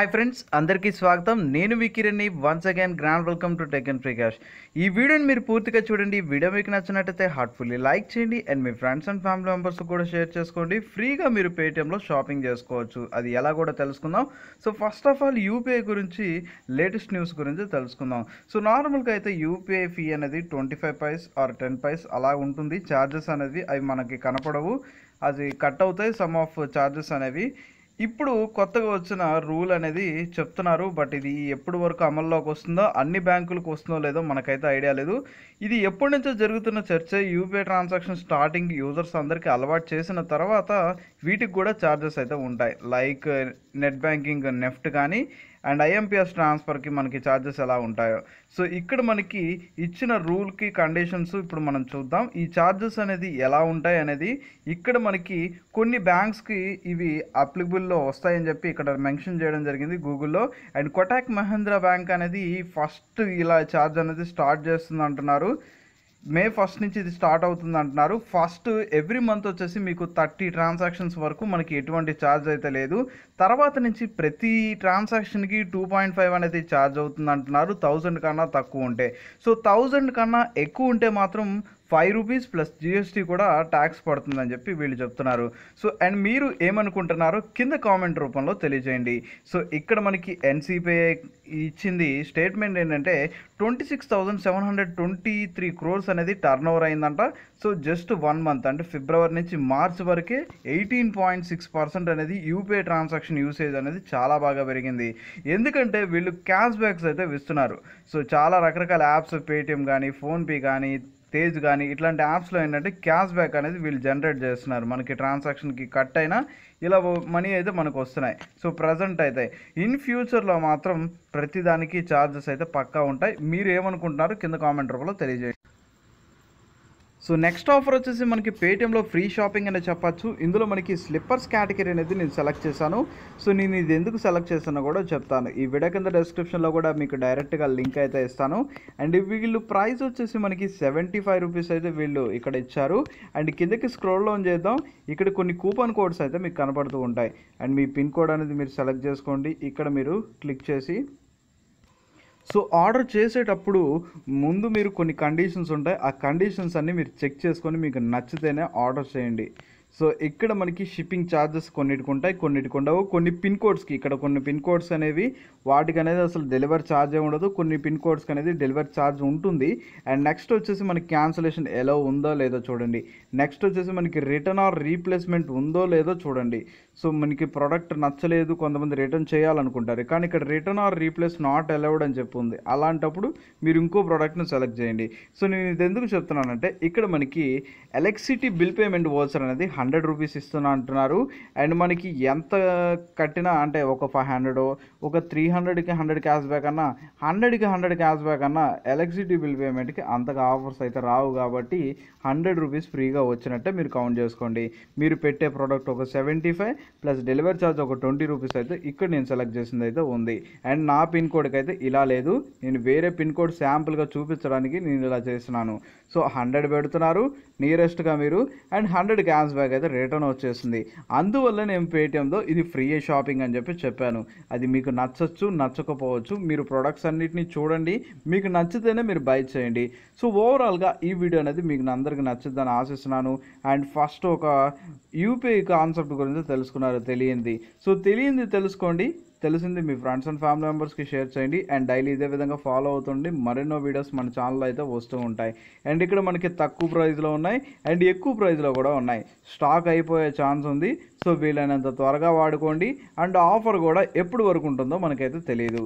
hi friends అందరికీ స్వాగతం నేను మీ once again grand welcome to tech and Prakash ఈ వీడియోని మీరు పూర్తిగా చూడండి వీడియో మీకు నచ్చినట్టయితే హార్ట్ఫుల్లీ లైక్ చేయండి అండ్ మీ ఫ్రెండ్స్ అండ్ ఫ్యామిలీ మెంబర్స్ కూడా షేర్ చేసుకోండి ఫ్రీగా మీరు పేటిఎంలో షాపింగ్ చేసుకోవచ్చు అది ఎలా కూడా తెలుసుకుందాం so first of all UPI గురించి లేటెస్ట్ న్యూస్ గురించి తెలుసుకుందాం సో నార్మల్గా అయితే యూపీఐ ఫీ అనేది twenty five paise or ten paise అలా ఉంటుంది ఛార్జెస్ అనేది అవి మనకి కనపడవు అది కట్ అవుతాయి సమ్ ఆఫ్ ఛార్జెస్ అనేవి ఇప్పుడు కొత్తగా వచ్చిన రూల్ అనేది చెప్తున్నారు బట్ ఇది ఎప్పటి వరకు అమల్లోకి వస్తుందో అన్ని బ్యాంకులకు వస్తుందో లేదో మనకైతే ఐడియా లేదు ఇది ఎప్పటి నుంచో జరుగుతున్న చర్చ యూపీఐ ట్రాన్సాక్షన్ స్టార్టింగ్ యూజర్స్ అందరికీ అలవాటు చేసిన తర్వాత వీటికి కూడా ఛార్జెస్ అయితే ఉంటాయి లైక్ నెట్ బ్యాంకింగ్ నెఫ్ట్ కానీ అండ్ ఐఎంపిఎస్ ట్రాన్స్ఫర్కి మనకి ఛార్జెస్ ఎలా ఉంటాయో సో ఇక్కడ మనకి ఇచ్చిన రూల్కి కండిషన్స్ ఇప్పుడు మనం చూద్దాం ఈ ఛార్జెస్ అనేది ఎలా ఉంటాయి అనేది ఇక్కడ మనకి కొన్ని బ్యాంక్స్కి ఇవి అప్లికబుల్లో వస్తాయని చెప్పి ఇక్కడ మెన్షన్ చేయడం జరిగింది గూగుల్లో అండ్ కొటాక్ మహేంద్ర బ్యాంక్ అనేది ఫస్ట్ ఇలా ఛార్జ్ అనేది స్టార్ట్ చేస్తుంది అంటున్నారు మే ఫస్ట్ నుంచి ఇది స్టార్ట్ అవుతుంది అంటున్నారు ఫస్ట్ ఎవ్రీ మంత్ వచ్చేసి మీకు థర్టీ ట్రాన్సాక్షన్స్ వరకు మనకి ఎటువంటి ఛార్జ్ అయితే లేదు తర్వాత నుంచి ప్రతి ట్రాన్సాక్షన్కి టూ పాయింట్ ఫైవ్ అనేది ఛార్జ్ అవుతుంది అంటున్నారు థౌజండ్ కన్నా తక్కువ ఉంటే సో థౌజండ్ కన్నా ఎక్కువ ఉంటే మాత్రం ఫైవ్ రూపీస్ ప్లస్ జిఎస్టీ కూడా ట్యాక్స్ పడుతుందని చెప్పి వీళ్ళు చెప్తున్నారు సో అండ్ మీరు ఏమనుకుంటున్నారో కింద కామెంట్ రూపంలో తెలియజేయండి సో ఇక్కడ మనకి ఎన్సీపీఐ ఇచ్చింది స్టేట్మెంట్ ఏంటంటే twenty six thousand seven hundred twenty three crores అనేది టర్న్ ఓవర్ అయిందంట సో జస్ట్ వన్ మంత్ అంటే ఫిబ్రవరి నుంచి మార్చ్ వరకే ఎయిటీన్ పాయింట్ సిక్స్ పర్సెంట్ అనేది యూపీఐ ట్రాన్సాక్షన్ యూసేజ్ అనేది చాలా బాగా పెరిగింది ఎందుకంటే వీళ్ళు క్యాష్ బ్యాక్స్ అయితే ఇస్తున్నారు సో చాలా రకరకాల యాప్స్ పేటిఎం కానీ ఫోన్పే కానీ తేజ్ కానీ ఇట్లాంటి యాప్స్లో ఏంటంటే క్యాష్ బ్యాక్ అనేది వీళ్ళు జనరేట్ చేస్తున్నారు మనకి ట్రాన్సాక్షన్కి కట్ అయినా ఇలా మనీ అయితే మనకు వస్తున్నాయి సో ప్రజెంట్ అయితే ఇన్ ఫ్యూచర్లో మాత్రం ప్రతిదానికి ఛార్జెస్ అయితే పక్కా ఉంటాయి మీరు ఏమనుకుంటున్నారు కింద కామెంట్ రూపంలో తెలియజేయండి సో నెక్స్ట్ ఆఫర్ వచ్చేసి మనకి పేటిఎంలో ఫ్రీ షాపింగ్ అనే చెప్పచ్చు ఇందులో మనకి స్లిప్పర్స్ కేటగిరీ అనేది నేను సెలెక్ట్ చేశాను సో నేను ఇది ఎందుకు సెలెక్ట్ చేశానో కూడా చెప్తాను ఈ వీడియో కింద డిస్క్రిప్షన్లో కూడా మీకు డైరెక్ట్గా లింక్ అయితే ఇస్తాను అండ్ వీళ్ళు ప్రైస్ వచ్చేసి మనకి సెవెంటీ ఫైవ్ రూపీస్ అయితే వీళ్ళు ఇక్కడ ఇచ్చారు అండ్ కిందకి స్క్రోల్ లోన్ చేద్దాం ఇక్కడ కొన్ని కూపన్ కోడ్స్ అయితే మీకు కనపడుతూ ఉంటాయి అండ్ మీ పిన్ కోడ్ అనేది మీరు సెలెక్ట్ చేసుకోండి ఇక్కడ మీరు క్లిక్ చేసి సో ఆర్డర్ చేసేటప్పుడు ముందు మీరు కొన్ని కండిషన్స్ ఉంటాయి ఆ కండిషన్స్ అన్నీ మీరు చెక్ చేసుకొని మీకు నచ్చితేనే ఆర్డర్ చేయండి సో ఇక్కడ మనకి షిప్పింగ్ ఛార్జెస్ కొన్నిటికి ఉంటాయి కొన్నిటికి ఉండవు కొన్ని పిన్ కోడ్స్కి ఇక్కడ కొన్ని పిన్ కోడ్స్ అనేవి వాటికి అనేది అసలు డెలివరీ ఛార్జ్ ఉండదు కొన్ని పిన్ కోడ్స్కి అనేది డెలివరీ ఛార్జ్ ఉంటుంది అండ్ నెక్స్ట్ వచ్చేసి మనకి క్యాన్సలేషన్ ఎలా ఉందో లేదో చూడండి నెక్స్ట్ వచ్చేసి మనకి రిటర్న్ ఆర్ రీప్లేస్మెంట్ ఉందో లేదో చూడండి సో మనకి ప్రోడక్ట్ నచ్చలేదు కొంతమంది రిటర్న్ చేయాలనుకుంటారు కానీ ఇక్కడ return or replace not allowed అని చెప్పి ఉంది అలాంటప్పుడు మీరు ఇంకో ప్రోడక్ట్ను సెలెక్ట్ చేయండి సో నేను ఇది ఎందుకు చెప్తున్నానంటే ఇక్కడ మనకి ఎలక్ట్రిసిటీ బిల్ పేమెంట్ ఓచర్ అనేది హండ్రెడ్ రూపీస్ ఇస్తున్నా అంటున్నారు అండ్ మనకి ఎంత కట్టినా అంటే ఒక ఫైవ్ హండ్రెడ్ ఒక త్రీ హండ్రెడ్కి హండ్రెడ్ క్యాష్ బ్యాక్ అన్నా హండ్రెడ్కి హండ్రెడ్ క్యాష్ బ్యాక్ అన్నా ఎలక్ట్రిసిటీ బిల్ పేమెంట్కి అంతగా ఆఫర్స్ అయితే రావు కాబట్టి హండ్రెడ్ రూపీస్ ఫ్రీగా వచ్చినట్టే మీరు కౌంట్ చేసుకోండి మీరు పెట్టే ప్రోడక్ట్ ఒక seventy five plus delivery charge ఒక ట్వంటీ రూపీస్ అయితే ఇక్కడ నేను సెలెక్ట్ చేసింది అయితే ఉంది అండ్ నా పిన్ కోడ్కి అయితే ఇలా లేదు నేను వేరే పిన్ కోడ్ శాంపుల్గా చూపించడానికి నేను ఇలా చేస్తున్నాను సో హండ్రెడ్ పెడుతున్నారు నియరెస్ట్గా మీరు అండ్ హండ్రెడ్ క్యాష్ బ్యాక్ అయితే రిటర్న్ వచ్చేసింది అందువల్ల నేను పేటిఎంలో ఇది ఫ్రీ షాపింగ్ అని చెప్పి చెప్పాను అది మీకు నచ్చచ్చు నచ్చకపోవచ్చు మీరు ప్రొడక్ట్స్ అన్నిటిని చూడండి మీకు నచ్చితేనే మీరు బై చేయండి సో ఓవరాల్గా ఈ వీడియో అనేది మీకు అందరికీ నచ్చుద్దని ఆశిస్తున్నాను అండ్ ఫస్ట్ ఒక యూపీఐ కాన్సెప్ట్ గురించి తెలుసుకున్నారు తెలియంది సో తెలియంది తెలుసుకోండి తెలిసింది మీ ఫ్రెండ్స్ అండ్ ఫ్యామిలీ మెంబర్స్కి షేర్ చేయండి అండ్ డైలీ ఇదే విధంగా ఫాలో అవుతుండి మరెన్నో వీడియోస్ మన ఛానల్ అయితే వస్తూ ఉంటాయి అండ్ ఇక్కడ మనకి తక్కువ ప్రైజ్లో ఉన్నాయి అండ్ ఎక్కువ ప్రైజ్లో కూడా ఉన్నాయి స్టాక్ అయిపోయే ఛాన్స్ ఉంది సో వీలైనంత త్వరగా వాడుకోండి అండ్ ఆఫర్ కూడా ఎప్పుడు వరకు ఉంటుందో మనకైతే తెలియదు